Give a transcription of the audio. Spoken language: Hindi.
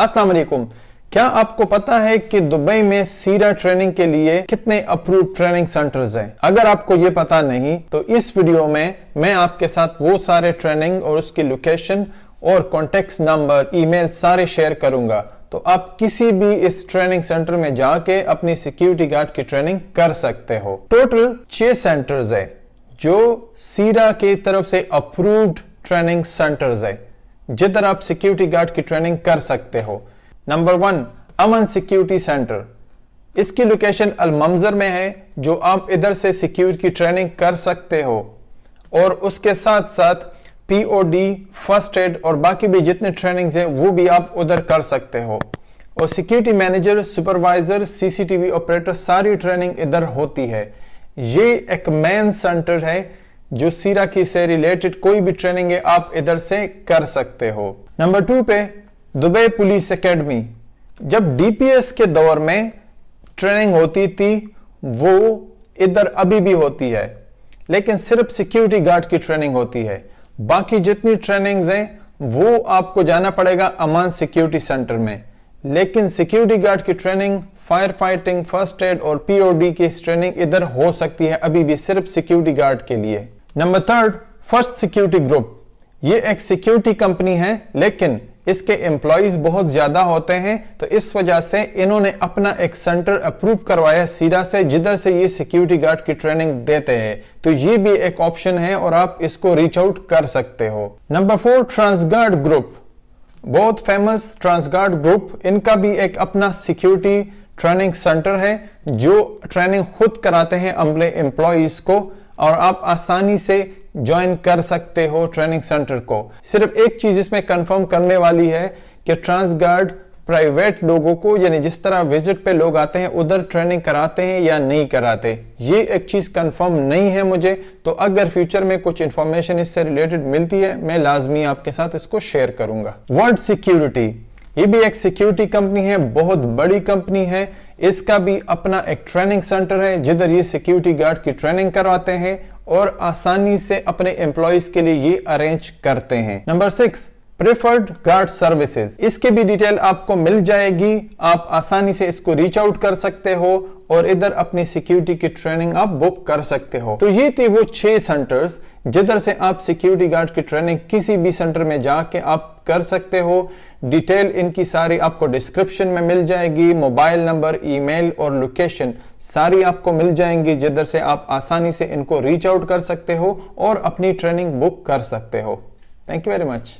अस्सलाम वालेकुम क्या आपको पता है कि दुबई में सीरा ट्रेनिंग के लिए कितने अप्रूव ट्रेनिंग सेंटर्स हैं? अगर आपको ये पता नहीं तो इस वीडियो में मैं आपके साथ वो सारे ट्रेनिंग और उसकी लोकेशन और कॉन्टेक्ट नंबर ईमेल सारे शेयर करूंगा तो आप किसी भी इस ट्रेनिंग सेंटर में जाके अपनी सिक्योरिटी गार्ड की ट्रेनिंग कर सकते हो टोटल छह सेंटर्स है जो सीरा की तरफ से अप्रूव्ड ट्रेनिंग सेंटर्स है जिधर आप सिक्योरिटी गार्ड की ट्रेनिंग कर सकते हो number one Aman security center इसकी लोकेशन अलममजर में है जो आप इधर से सिक्योर की ट्रेनिंग कर सकते हो और उसके साथ साथ पीओडी फर्स्ट एड और बाकी भी जितने ट्रेनिंग्स हैं वो भी आप उधर कर सकते हो और security manager supervisor CCTV operator सारी ट्रेनिंग इधर होती है ये एक मेन सेंटर है जो सीरा की से रिलेटेड कोई भी ट्रेनिंग है आप इधर से कर सकते हो नंबर टू पे दुबई पुलिस एकेडमी जब डीपीएस के दौर में ट्रेनिंग होती थी वो इधर अभी भी होती है लेकिन सिर्फ सिक्योरिटी गार्ड की ट्रेनिंग होती है बाकी जितनी ट्रेनिंग्स हैं वो आपको जाना पड़ेगा अमान सिक्योरिटी सेंटर में लेकिन सिक्योरिटी गार्ड की training fire fighting first aid और पीओडी की ट्रेनिंग इधर हो सकती है अभी भी सिर्फ सिक्योरिटी गार्ड के लिए number third first security group ये एक सिक्योरिटी कंपनी है लेकिन इसके एम्प्लॉज बहुत ज्यादा होते हैं तो इस वजह से इन्होंने अपना एक सेंटर अप्रूव करवाया सीरा से जिधर से ये सिक्योरिटी गार्ड की ट्रेनिंग देते हैं तो ये भी एक ऑप्शन है और आप इसको रीच आउट कर सकते हो नंबर फोर ट्रांसगार्ड ग्रुप बहुत फेमस ट्रांसगार्ड ग्रुप इनका भी एक अपना सिक्योरिटी ट्रेनिंग सेंटर है जो ट्रेनिंग खुद कराते हैं अमले एम्प्लॉज को और आप आसानी से ज्वाइन कर सकते हो ट्रेनिंग सेंटर को सिर्फ एक चीज इसमें कंफर्म करने वाली है कि ट्रांसगार्ड प्राइवेट लोगों को यानी जिस तरह विजिट पे लोग आते हैं उधर ट्रेनिंग कराते हैं या नहीं कराते ये एक चीज कंफर्म नहीं है मुझे तो अगर फ्यूचर में कुछ इंफॉर्मेशन इससे रिलेटेड मिलती है मैं लाजमी आपके साथ इसको शेयर करूंगा वर्ल्ड सिक्योरिटी ये भी एक सिक्योरिटी कंपनी है बहुत बड़ी कंपनी है इसका भी अपना एक ट्रेनिंग सेंटर है जिधर ये सिक्योरिटी गार्ड की ट्रेनिंग करवाते हैं और आसानी से अपने एम्प्लॉयज के लिए ये अरेंज करते हैं number six preferred guard services इसके भी डिटेल आपको मिल जाएगी आप आसानी से इसको रीच आउट कर सकते हो और इधर अपनी सिक्योरिटी की ट्रेनिंग आप बुक कर सकते हो तो ये थे वो छह सेंटर्स जिधर से आप सिक्योरिटी गार्ड की ट्रेनिंग किसी भी सेंटर में जाके आप कर सकते हो डिटेल इनकी सारी आपको डिस्क्रिप्शन में मिल जाएगी मोबाइल नंबर ईमेल और लोकेशन सारी आपको मिल जाएंगी जिधर से आप आसानी से इनको रीच आउट कर सकते हो और अपनी ट्रेनिंग बुक कर सकते हो थैंक यू वेरी मच